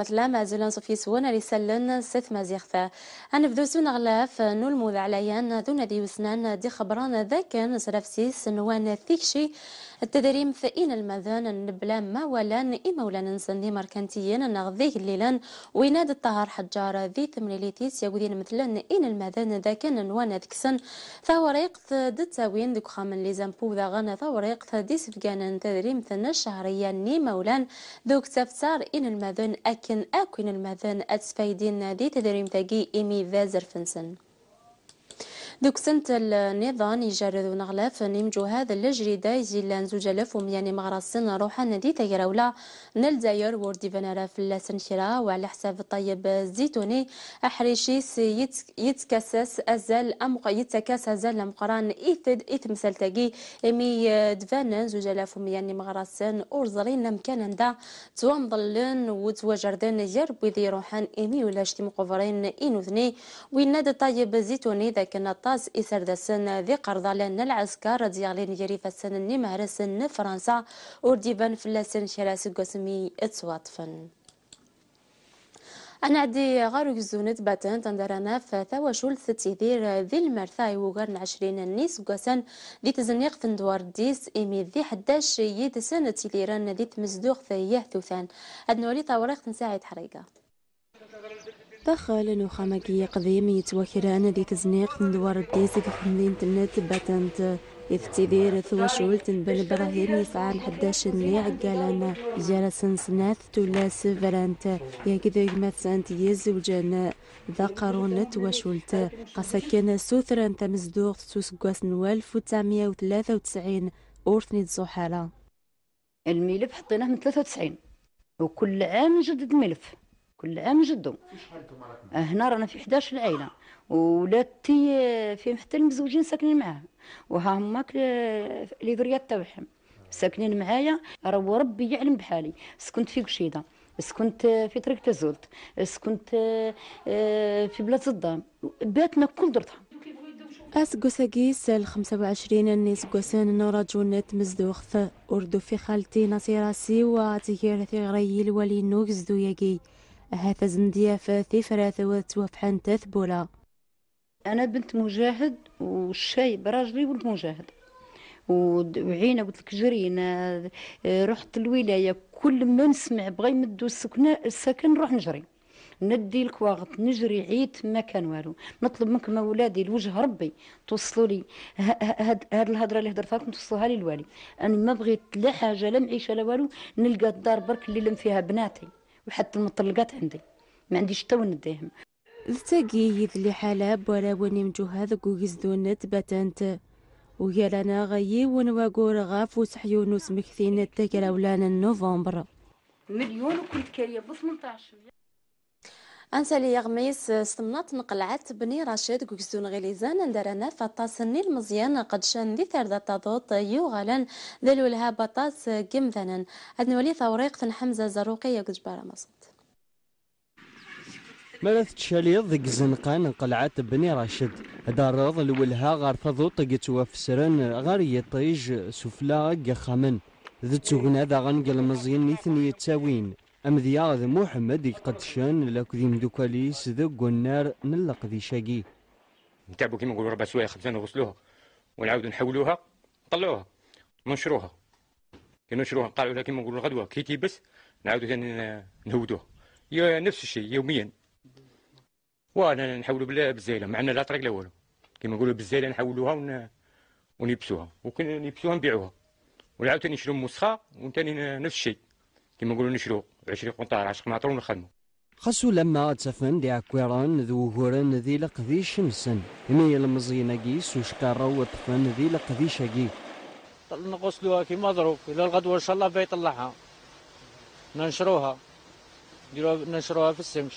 مثلما زلنس في سون رسلن سثما زيغفا أنا بدوسون غلاف نول موذ عليان ذو نادي وسنان دي خبران ذاكن سرفسيس نوان ثيكشي التدريم فإن المذان نبلا ما ولان إما ننسى نسندي مركنتيين نغذيه الليلان ويناد الطهر حجار ذي ثمنيليتيس يقودين مثلا إن المذان ذاك نوانا ذكسن ثوريق تاوين ذك خامن لي زامبو ذا غانا ثوريق سفقان تدريم ثنا شهريا ني مولان ذوك تفتار إن المذان أكن أكن المذان أتسفايدين ذي تدريم ثقي إمي فازر زرفنسن دوك سنة النظام يجرد نغلاف نمجو هذا اللجري الجريدة يجيلان زوج الاف ومياني مغرسين روحان ندي تيراولا نلزاير وردي بنارا في اللسنشرا وعلى حساب الطيب الزيتوني أحريشي يتكسس أزال أم يتكاس أزال أمقران ايثد إثم سلتقي إمي دفان زوج الاف ومياني مغرسن أورزرين مكان دا توامضلن وتواجردن يرب ذي روحان إمي ولا شتي مقفرين إنوثني ويناد طيب الزيتوني ذاك النطار باز إسردسن ذي قرضالن العسكر ديالين يريف السن نمهرسن فرنسا ورديبان فلسن شراس قسمي اتواطفن أنا عدي غارو زونت باتن تندرنا فثواشول ستيدير ذي المرثاي وغرن عشرين النيس وقسن ذي تزنيق فندوار ديس إمي ذي حداش يدسن تليران ذي تمزدوغ ثيه ثوثان أدنولي طواريخ تنساعد حريقة دخل نخامكي قديم أنا ذي تزنيق ندوار الديسك خمدين تنت باتنت يفتدير ثوشول تنبل براهيم يسعان حداش ني عقالان جالس سفرانت يا كذا يكذا مثسانت يزوجان ذا قارون توشولت قسكن سوثرا تمزدوغ تسوسكواس نوالف وتسعمية وثلاثة وتسعين أورثني الزحالة الملف حطيناه من ثلاثة وتسعين وكل عام نجدد الملف كل عام جدو هنا رانا في 11 العائله ولاتي فيهم حتى المزوجين ساكنين معاه وها هما لي تاعهم ساكنين معايا راه ربي يعلم بحالي سكنت في قشيده سكنت في طريق تزولت سكنت آه، في بلاد الضام باتنا كل درتها أس قساقيس 25 نيس قوسان نورا نرجون مزدوخ في أردو في خالتي نصيراسي وعتير ثغري الولي نوكز دو ياكي هاتا فاثي فراث توفحن تثبولا أنا بنت مجاهد والشايب راجلي ولد مجاهد وعينا قلت لك جرينا رحت الولاية كل ما نسمع بغا يمدوا السكن نروح نجري ندي الكواغط نجري عيت ما كان والو نطلب منكم اولادي لوجه ربي توصلوا لي هاد هاد الهضره اللي هضرتها لكم توصلوها لي الوالي انا ما بغيت لا حاجه لا معيشه لا والو نلقى الدار برك اللي لم فيها بناتي وحتى المطلقات عندي ما عنديش حتى ونديهم التقي يذلي حالة ولا وني مجهد قوغز دونت باتنت ويالانا غيي ونواقور غاف وسحيون وسمكثين التكرا ولان نوفمبر مليون وكنت كاريه ب 18 أنسالي غميس سمنات نقلعت بني راشد كوكزون غليزان اندرنا فطاس النيل مزيان قد شان ذي ثردة تضوط يوغالا ذلو لها بطاس قمذانا أدنولي ثوريق ثن حمزة زروقية كجبارة مصد مرات تشاليض ذك زنقان قلعات بني راشد دارض الولها غار تضوط يتوفسرن غار يطيج سفلا قخمن ذ تغنى ذا غنقل مزيان نيثن يتاوين أمذيا ذ محمد يقدشن لك ذي مدوكاليس ذق النار نلق ذي شاقي نتعبوا كيما نقولوا ربع سوايع خبزة نغسلوها ونعاودوا نحولوها نطلعوها ننشروها كي ننشروها نقلعوا لها كيما نقولوا غدوة كي تيبس نعاودوا ثاني نهودوها نفس الشيء يوميا وانا نحولوا بالزايله معنا لا طريق لا والو كيما نقولوا بالزايله نحولوها ون... ونيبسوها وكان نيبسوها نبيعوها ونعاود ثاني نشرو موسخة وثاني نفس الشيء كيما نقولوا نشروها 20 قنطار 10 قناطر ونخدموا خاصو لما تفن دي اكويران ذو هورن ذي لقذي شمسن مي المزيناكي سوشكارا وطفن ذي لقذي شاكي نغسلوها كيما ضروب الى الغدوه ان شاء الله بيطلعها ننشروها نديروها ننشروها في السمش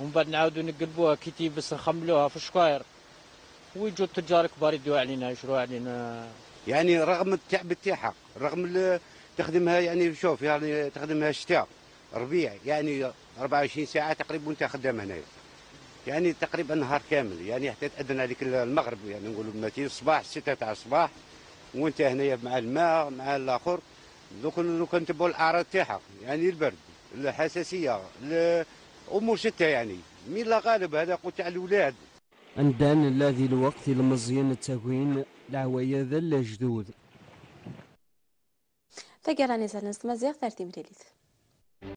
ومن بعد نعاودو نقلبوها كي تيبس نخملوها في الشكاير ويجوا التجار الكبار يديوها علينا يشروها علينا يعني رغم التعب تاعها رغم تخدمها يعني شوف يعني تخدمها الشتاء ربيع يعني 24 ساعه تقريبا وانت خدام هنايا يعني تقريبا نهار كامل يعني حتى تاذن عليك المغرب يعني نقولوا بمتي الصباح ستة تاع الصباح وانت هنايا مع الماء مع الاخر دوك دوك نتبعوا الاعراض تاعها يعني البرد الحساسيه الأمور ستة يعني مين لا غالب هذا قلت تاع الاولاد عندنا الذي الوقت المزيان التكوين ذا الجدود جدود ثقراني زنس مزيغ 30 مليليتر